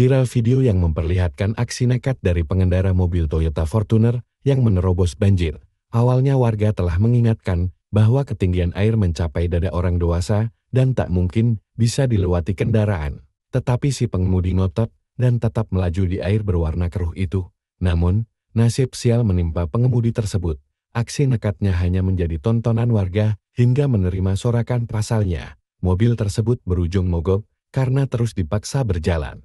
Viral video yang memperlihatkan aksi nekat dari pengendara mobil Toyota Fortuner yang menerobos banjir. Awalnya warga telah mengingatkan bahwa ketinggian air mencapai dada orang dewasa dan tak mungkin bisa dilewati kendaraan. Tetapi si pengemudi ngotot dan tetap melaju di air berwarna keruh itu. Namun, nasib sial menimpa pengemudi tersebut. Aksi nekatnya hanya menjadi tontonan warga hingga menerima sorakan pasalnya. Mobil tersebut berujung mogok karena terus dipaksa berjalan.